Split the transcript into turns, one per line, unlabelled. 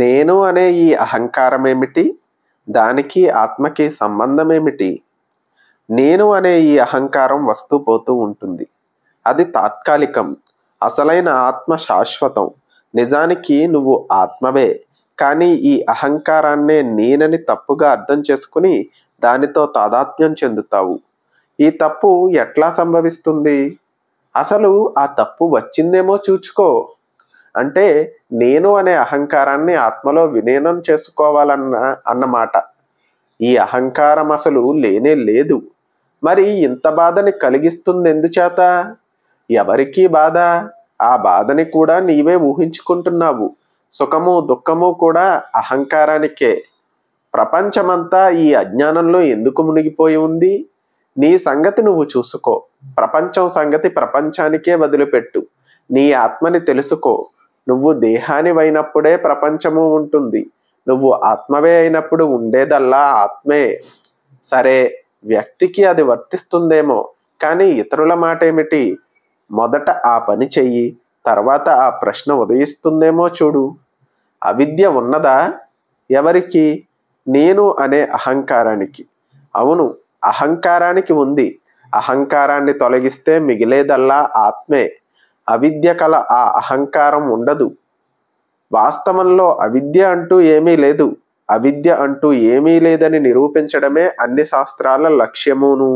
నేను అనే ఈ అహంకారం ఏమిటి దానికి ఆత్మకి సంబంధం ఏమిటి నేను అనే ఈ అహంకారం వస్తూ పోతూ ఉంటుంది అది తాత్కాలికం అసలైన ఆత్మ శాశ్వతం నిజానికి నువ్వు ఆత్మవే కానీ ఈ అహంకారాన్నే నేనని తప్పుగా అర్థం చేసుకుని దానితో తాదాత్మ్యం చెందుతావు ఈ తప్పు ఎట్లా సంభవిస్తుంది అసలు ఆ తప్పు వచ్చిందేమో చూచుకో అంటే నేను అనే అహంకారాన్ని ఆత్మలో విలీనం చేసుకోవాలన్న అన్నమాట ఈ అహంకారం అసలు లేనే లేదు మరి ఇంత బాధని కలిగిస్తుంది ఎందుచేత ఎవరికీ బాధ ఆ బాధని కూడా నీవే ఊహించుకుంటున్నావు సుఖము దుఃఖము కూడా అహంకారానికే ప్రపంచమంతా ఈ అజ్ఞానంలో ఎందుకు మునిగిపోయి ఉంది నీ సంగతి నువ్వు చూసుకో ప్రపంచం సంగతి ప్రపంచానికే వదిలిపెట్టు నీ ఆత్మని తెలుసుకో నువ్వు దేహానివైనప్పుడే అయినప్పుడే ప్రపంచము ఉంటుంది నువ్వు ఆత్మవే అయినప్పుడు ఉండేదల్లా ఆత్మే సరే వ్యక్తికి అది వర్తిస్తుందేమో కానీ ఇతరుల మాట ఏమిటి మొదట ఆ పని చెయ్యి తర్వాత ఆ ప్రశ్న ఉదయిస్తుందేమో చూడు అవిద్య ఉన్నదా ఎవరికి నేను అనే అహంకారానికి అవును అహంకారానికి ఉంది అహంకారాన్ని తొలగిస్తే మిగిలేదల్లా ఆత్మే అవిద్య కల ఆ అహంకారం ఉండదు వాస్తవంలో అవిద్య అంటూ ఏమీ లేదు అవిద్య అంటూ ఏమీ లేదని నిరూపించడమే అన్ని శాస్త్రాల లక్ష్యమును